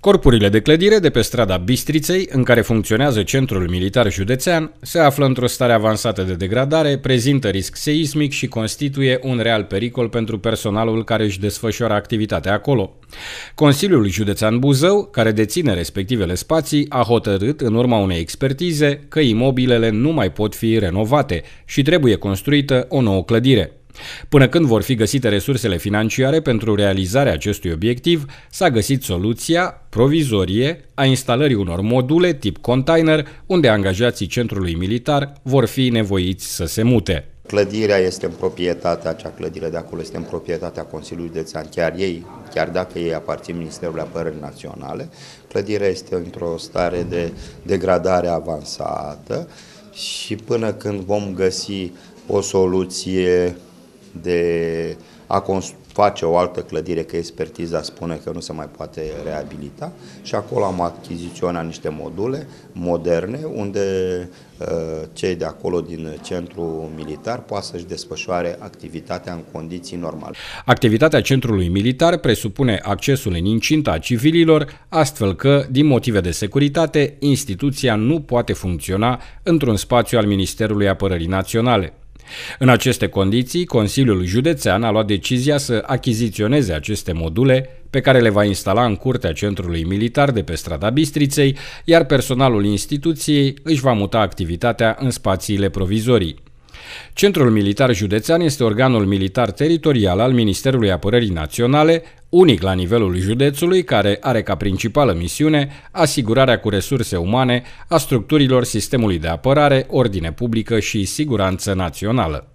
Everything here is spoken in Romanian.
Corpurile de clădire de pe strada Bistriței, în care funcționează centrul militar județean, se află într-o stare avansată de degradare, prezintă risc seismic și constituie un real pericol pentru personalul care își desfășoară activitatea acolo. Consiliul Județean Buzău, care deține respectivele spații, a hotărât, în urma unei expertize, că imobilele nu mai pot fi renovate și trebuie construită o nouă clădire. Până când vor fi găsite resursele financiare pentru realizarea acestui obiectiv, s-a găsit soluția provizorie a instalării unor module tip container unde angajații centrului militar vor fi nevoiți să se mute. Clădirea este în proprietatea, acea clădire de acolo este în proprietatea Consiliului Țean, chiar ei, chiar dacă ei aparțin Ministerului Apărării Naționale, clădirea este într-o stare de degradare avansată și până când vom găsi o soluție de a face o altă clădire, că expertiza spune că nu se mai poate reabilita și acolo am achiziționat niște module moderne unde uh, cei de acolo din centru militar poate să-și desfășoare activitatea în condiții normale. Activitatea centrului militar presupune accesul în incinta civililor, astfel că, din motive de securitate, instituția nu poate funcționa într-un spațiu al Ministerului Apărării Naționale. În aceste condiții, Consiliul Județean a luat decizia să achiziționeze aceste module pe care le va instala în curtea centrului militar de pe strada Bistriței, iar personalul instituției își va muta activitatea în spațiile provizorii. Centrul Militar Județean este organul militar teritorial al Ministerului Apărării Naționale, unic la nivelul județului, care are ca principală misiune asigurarea cu resurse umane a structurilor sistemului de apărare, ordine publică și siguranță națională.